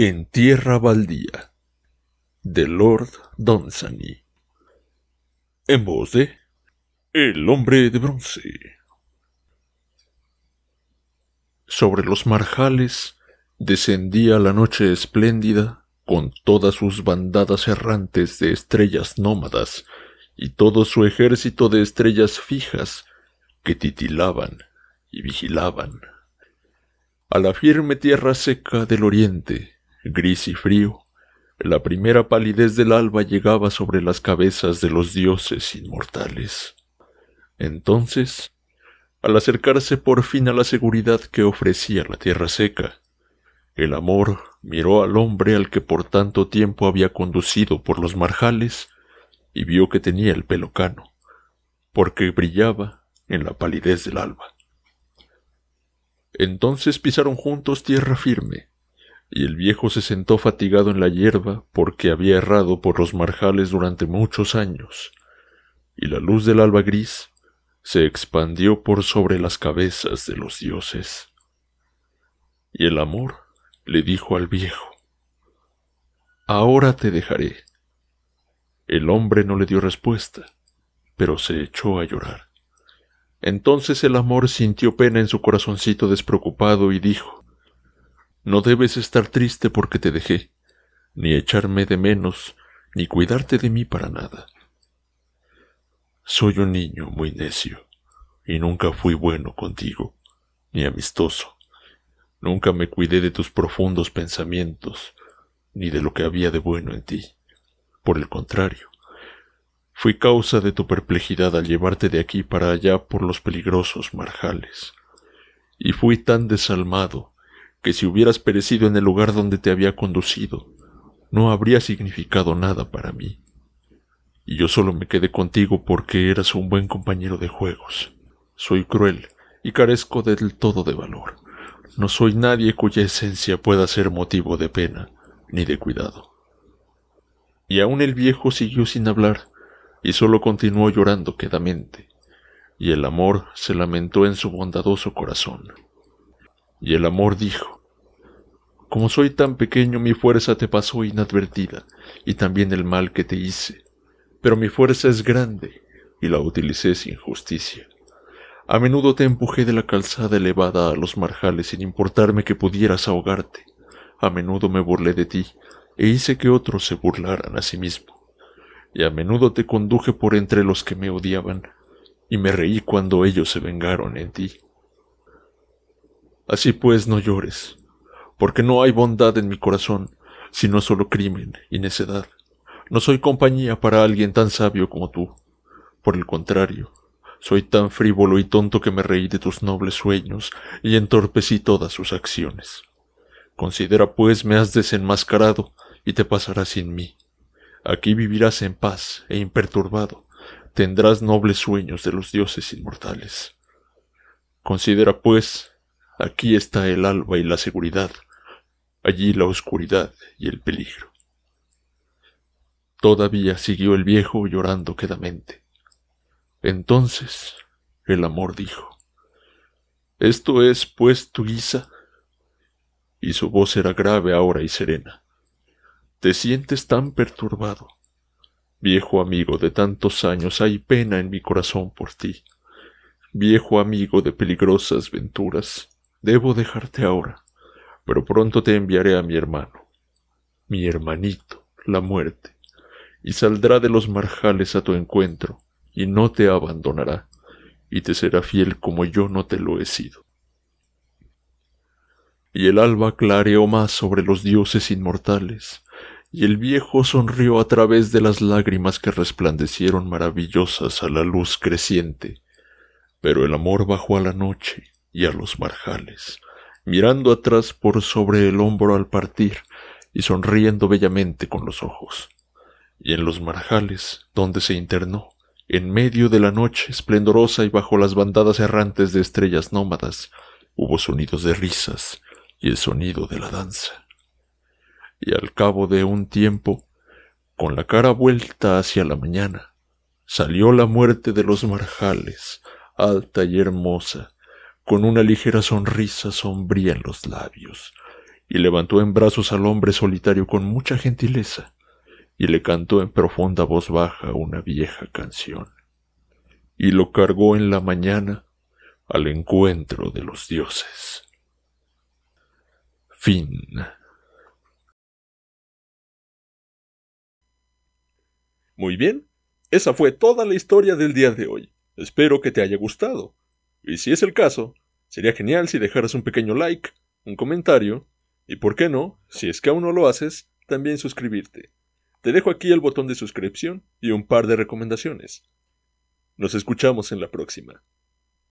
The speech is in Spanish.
En Tierra Baldía de Lord Donzani En voz de El Hombre de Bronce Sobre los marjales descendía la noche espléndida con todas sus bandadas errantes de estrellas nómadas y todo su ejército de estrellas fijas que titilaban y vigilaban. A la firme tierra seca del oriente gris y frío, la primera palidez del alba llegaba sobre las cabezas de los dioses inmortales. Entonces, al acercarse por fin a la seguridad que ofrecía la tierra seca, el amor miró al hombre al que por tanto tiempo había conducido por los marjales y vio que tenía el pelo cano, porque brillaba en la palidez del alba. Entonces pisaron juntos tierra firme, y el viejo se sentó fatigado en la hierba porque había errado por los marjales durante muchos años, y la luz del alba gris se expandió por sobre las cabezas de los dioses. Y el amor le dijo al viejo, Ahora te dejaré. El hombre no le dio respuesta, pero se echó a llorar. Entonces el amor sintió pena en su corazoncito despreocupado y dijo, no debes estar triste porque te dejé, ni echarme de menos, ni cuidarte de mí para nada. Soy un niño muy necio, y nunca fui bueno contigo, ni amistoso. Nunca me cuidé de tus profundos pensamientos, ni de lo que había de bueno en ti. Por el contrario, fui causa de tu perplejidad al llevarte de aquí para allá por los peligrosos marjales. Y fui tan desalmado que si hubieras perecido en el lugar donde te había conducido, no habría significado nada para mí. Y yo solo me quedé contigo porque eras un buen compañero de juegos. Soy cruel y carezco del todo de valor. No soy nadie cuya esencia pueda ser motivo de pena ni de cuidado. Y aún el viejo siguió sin hablar, y solo continuó llorando quedamente, y el amor se lamentó en su bondadoso corazón. Y el amor dijo, Como soy tan pequeño, mi fuerza te pasó inadvertida, y también el mal que te hice, pero mi fuerza es grande, y la utilicé sin justicia. A menudo te empujé de la calzada elevada a los marjales sin importarme que pudieras ahogarte. A menudo me burlé de ti e hice que otros se burlaran a sí mismo. Y a menudo te conduje por entre los que me odiaban y me reí cuando ellos se vengaron en ti. Así pues, no llores, porque no hay bondad en mi corazón, sino solo crimen y necedad. No soy compañía para alguien tan sabio como tú. Por el contrario, soy tan frívolo y tonto que me reí de tus nobles sueños y entorpecí todas sus acciones. Considera pues me has desenmascarado y te pasará sin mí. Aquí vivirás en paz e imperturbado. Tendrás nobles sueños de los dioses inmortales. Considera pues Aquí está el alba y la seguridad, allí la oscuridad y el peligro. Todavía siguió el viejo llorando quedamente. Entonces el amor dijo, ¿Esto es, pues, tu guisa? Y su voz era grave ahora y serena. ¿Te sientes tan perturbado? Viejo amigo de tantos años, hay pena en mi corazón por ti. Viejo amigo de peligrosas venturas, Debo dejarte ahora, pero pronto te enviaré a mi hermano, mi hermanito, la muerte, y saldrá de los marjales a tu encuentro, y no te abandonará, y te será fiel como yo no te lo he sido. Y el alba clareó más sobre los dioses inmortales, y el viejo sonrió a través de las lágrimas que resplandecieron maravillosas a la luz creciente, pero el amor bajó a la noche, y a los marjales, mirando atrás por sobre el hombro al partir y sonriendo bellamente con los ojos. Y en los marjales, donde se internó, en medio de la noche esplendorosa y bajo las bandadas errantes de estrellas nómadas, hubo sonidos de risas y el sonido de la danza. Y al cabo de un tiempo, con la cara vuelta hacia la mañana, salió la muerte de los marjales, alta y hermosa, con una ligera sonrisa sombría en los labios, y levantó en brazos al hombre solitario con mucha gentileza, y le cantó en profunda voz baja una vieja canción, y lo cargó en la mañana al encuentro de los dioses. Fin. Muy bien, esa fue toda la historia del día de hoy. Espero que te haya gustado. Y si es el caso, sería genial si dejaras un pequeño like, un comentario, y por qué no, si es que aún no lo haces, también suscribirte. Te dejo aquí el botón de suscripción y un par de recomendaciones. Nos escuchamos en la próxima.